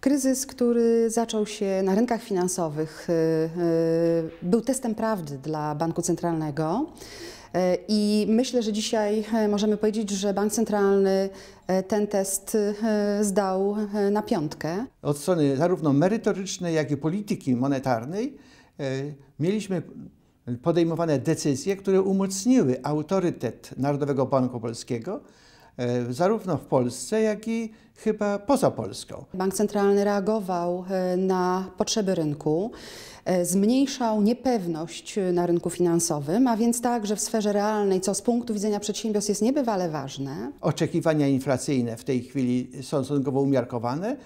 Kryzys, który zaczął się na rynkach finansowych, y, y, był testem prawdy dla Banku Centralnego. Y, I myślę, że dzisiaj możemy powiedzieć, że Bank Centralny ten test zdał na piątkę. Od strony zarówno merytorycznej, jak i polityki monetarnej E, mieliśmy podejmowane decyzje, które umocniły autorytet Narodowego Banku Polskiego e, zarówno w Polsce, jak i chyba poza Polską. Bank centralny reagował e, na potrzeby rynku, zmniejszał niepewność na rynku finansowym, a więc także w sferze realnej, co z punktu widzenia przedsiębiorstw jest niebywale ważne. Oczekiwania inflacyjne w tej chwili są stosunkowo umiarkowane,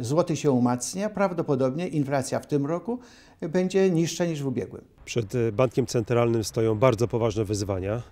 złoty się umacnia, prawdopodobnie inflacja w tym roku będzie niższa niż w ubiegłym. Przed e, Bankiem Centralnym stoją bardzo poważne wyzwania.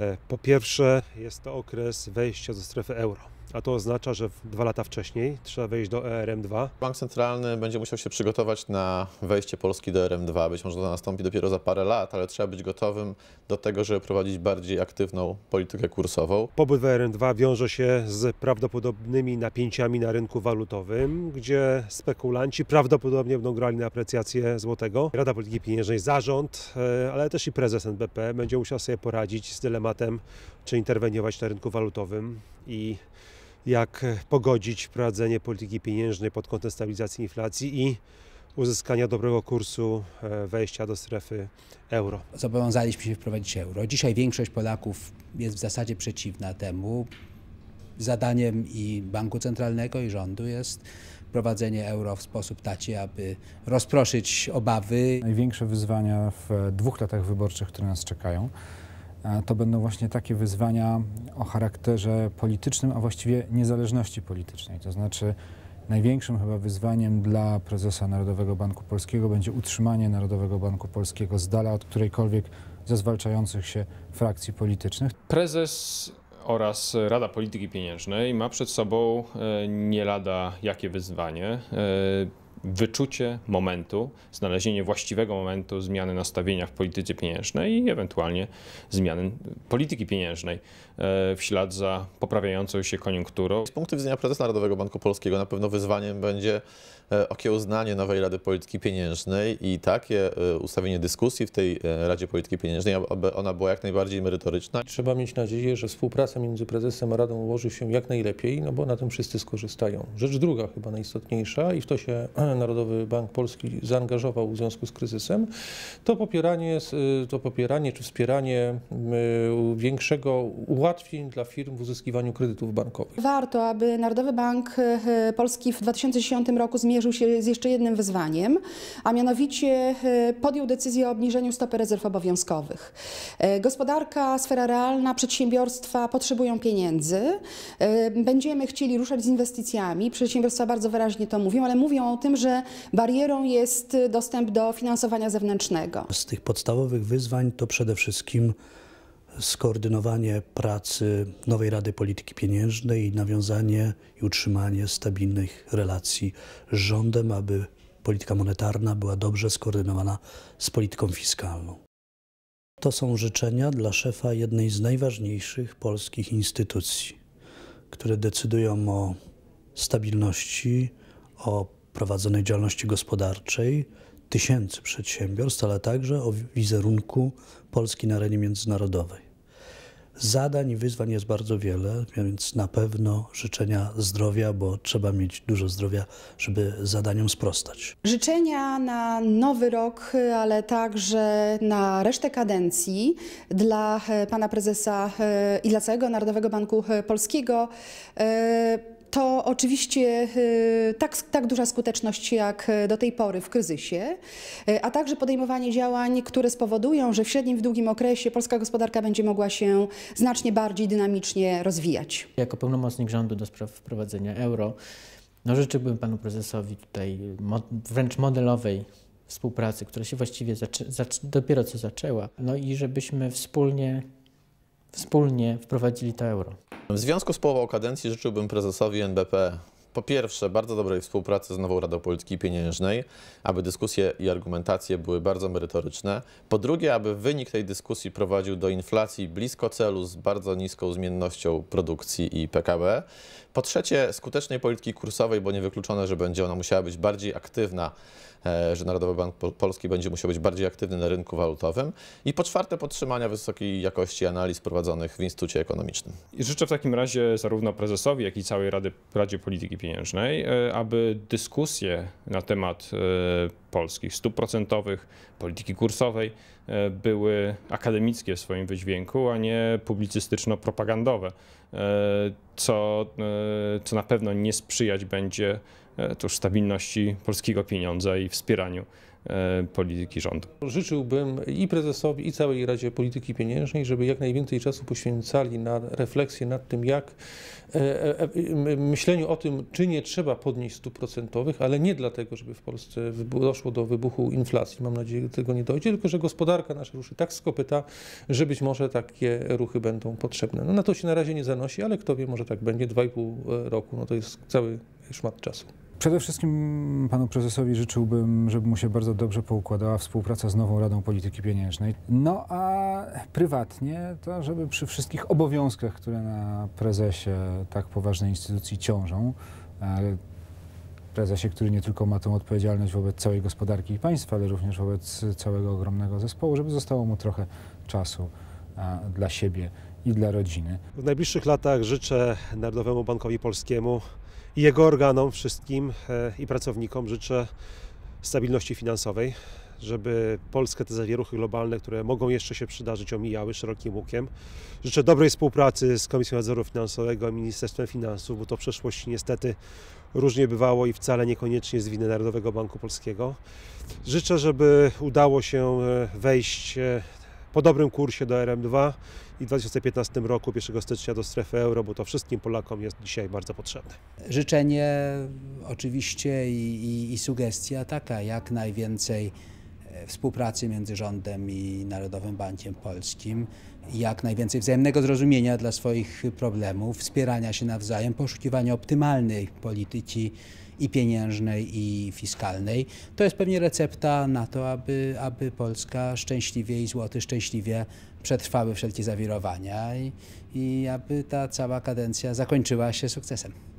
E, po pierwsze, jest to okres wejścia do strefy euro a to oznacza, że dwa lata wcześniej trzeba wejść do ERM2. Bank Centralny będzie musiał się przygotować na wejście Polski do ERM2. Być może to nastąpi dopiero za parę lat, ale trzeba być gotowym do tego, żeby prowadzić bardziej aktywną politykę kursową. Pobyt w ERM2 wiąże się z prawdopodobnymi napięciami na rynku walutowym, gdzie spekulanci prawdopodobnie będą grali na aprecjację złotego. Rada Polityki Pieniężnej, zarząd, e, ale też i prezes NBP będzie musiał sobie poradzić z dylematem, czy interweniować na rynku walutowym i jak pogodzić prowadzenie polityki pieniężnej pod kątem stabilizacji inflacji i uzyskania dobrego kursu e, wejścia do strefy euro. Zobowiązaliśmy się wprowadzić euro. Dzisiaj większość Polaków jest w zasadzie przeciwna temu. Zadaniem i Banku Centralnego, i rządu jest wprowadzenie euro w sposób taki, aby rozproszyć obawy. Największe wyzwania w dwóch latach wyborczych, które nas czekają, to będą właśnie takie wyzwania o charakterze politycznym, a właściwie niezależności politycznej. To znaczy największym chyba wyzwaniem dla prezesa Narodowego Banku Polskiego będzie utrzymanie Narodowego Banku Polskiego z dala od którejkolwiek ze zwalczających się frakcji politycznych. Prezes oraz Rada Polityki Pieniężnej ma przed sobą e, nie lada jakie wyzwanie. E, wyczucie momentu, znalezienie właściwego momentu zmiany nastawienia w polityce pieniężnej i ewentualnie zmiany polityki pieniężnej e, w ślad za poprawiającą się koniunkturą. Z punktu widzenia prezesa Narodowego Banku Polskiego na pewno wyzwaniem będzie e, okiełznanie nowej Rady Polityki Pieniężnej i takie e, ustawienie dyskusji w tej Radzie Polityki Pieniężnej, aby ona była jak najbardziej merytoryczna. Trzeba mieć nadzieję, że współpraca między prezesem a Radą ułoży się jak najlepiej, no bo na tym wszyscy skorzystają. Rzecz druga chyba najistotniejsza i w to się Narodowy Bank Polski zaangażował w związku z kryzysem, to popieranie, to popieranie czy wspieranie y, większego ułatwień dla firm w uzyskiwaniu kredytów bankowych. Warto, aby Narodowy Bank y, Polski w 2010 roku zmierzył się z jeszcze jednym wyzwaniem, a mianowicie y, podjął decyzję o obniżeniu stopy rezerw obowiązkowych. Gospodarka, sfera realna, przedsiębiorstwa potrzebują pieniędzy. Będziemy chcieli ruszać z inwestycjami. Przedsiębiorstwa bardzo wyraźnie to mówią, ale mówią o tym, że barierą jest dostęp do finansowania zewnętrznego. Z tych podstawowych wyzwań to przede wszystkim skoordynowanie pracy Nowej Rady Polityki Pieniężnej i nawiązanie i utrzymanie stabilnych relacji z rządem, aby polityka monetarna była dobrze skoordynowana z polityką fiskalną. To są życzenia dla szefa jednej z najważniejszych polskich instytucji, które decydują o stabilności, o prowadzonej działalności gospodarczej tysięcy przedsiębiorstw, ale także o wizerunku Polski na arenie międzynarodowej. Zadań i wyzwań jest bardzo wiele, więc na pewno życzenia zdrowia, bo trzeba mieć dużo zdrowia, żeby zadaniom sprostać. Życzenia na nowy rok, ale także na resztę kadencji dla e, pana prezesa e, i dla całego Narodowego Banku e, Polskiego to oczywiście y, tak, tak duża skuteczność jak y, do tej pory w kryzysie, y, a także podejmowanie działań, które spowodują, że w średnim, w długim okresie polska gospodarka będzie mogła się znacznie bardziej dynamicznie rozwijać. Jako pełnomocnik rządu do spraw wprowadzenia euro, no życzyłbym panu prezesowi tutaj wręcz modelowej współpracy, która się właściwie dopiero co zaczęła, no i żebyśmy wspólnie, wspólnie wprowadzili to euro. W związku z połową kadencji życzyłbym prezesowi NBP po pierwsze bardzo dobrej współpracy z Nową Radą Polityki Pieniężnej, aby dyskusje i argumentacje były bardzo merytoryczne. Po drugie, aby wynik tej dyskusji prowadził do inflacji blisko celu z bardzo niską zmiennością produkcji i PKB. Po trzecie, skutecznej polityki kursowej, bo niewykluczone, że będzie ona musiała być bardziej aktywna E, że Narodowy Bank Polski będzie musiał być bardziej aktywny na rynku walutowym i po czwarte podtrzymania wysokiej jakości analiz prowadzonych w Instytucie Ekonomicznym. I życzę w takim razie zarówno prezesowi, jak i całej Rady, Radzie Polityki Pieniężnej, e, aby dyskusje na temat e, polskich, stóp procentowych, polityki kursowej, e, były akademickie w swoim wydźwięku, a nie publicystyczno-propagandowe, e, co, e, co na pewno nie sprzyjać będzie to stabilności polskiego pieniądza i wspieraniu E, polityki rządu. Życzyłbym i prezesowi, i całej Radzie Polityki Pieniężnej, żeby jak najwięcej czasu poświęcali na refleksję nad tym, jak e, e, myśleniu o tym, czy nie trzeba podnieść stóp procentowych, ale nie dlatego, żeby w Polsce doszło do wybuchu inflacji. Mam nadzieję, że tego nie dojdzie, tylko że gospodarka nasza ruszy tak skopyta, że być może takie ruchy będą potrzebne. No, na to się na razie nie zanosi, ale kto wie, może tak będzie. Dwa i pół roku, no to jest cały szmat czasu. Przede wszystkim panu prezesowi życzyłbym, żeby mu się bardzo dobrze poukładała współpraca z nową Radą Polityki Pieniężnej. No a prywatnie to, żeby przy wszystkich obowiązkach, które na prezesie tak poważnej instytucji ciążą, prezesie, który nie tylko ma tą odpowiedzialność wobec całej gospodarki i państwa, ale również wobec całego ogromnego zespołu, żeby zostało mu trochę czasu e, dla siebie i dla rodziny. W najbliższych latach życzę Narodowemu Bankowi Polskiemu i jego organom wszystkim e, i pracownikom życzę stabilności finansowej, żeby Polskę te zawieruchy globalne, które mogą jeszcze się przydarzyć, omijały szerokim łukiem. Życzę dobrej współpracy z Komisją Nadzoru Finansowego i Ministerstwem Finansów, bo to w przeszłości niestety różnie bywało i wcale niekoniecznie z winy Narodowego Banku Polskiego. Życzę, żeby udało się e, wejść e, po dobrym kursie do RM2 i w 2015 roku 1 stycznia do strefy euro, bo to wszystkim Polakom jest dzisiaj bardzo potrzebne. Życzenie oczywiście i, i, i sugestia taka, jak najwięcej e, współpracy między rządem i Narodowym Bankiem Polskim, jak najwięcej wzajemnego zrozumienia dla swoich problemów, wspierania się nawzajem, poszukiwania optymalnej polityki i pieniężnej, i fiskalnej. To jest pewnie recepta na to, aby, aby Polska szczęśliwie i złoty szczęśliwie przetrwały wszelkie zawirowania i, i aby ta cała kadencja zakończyła się sukcesem.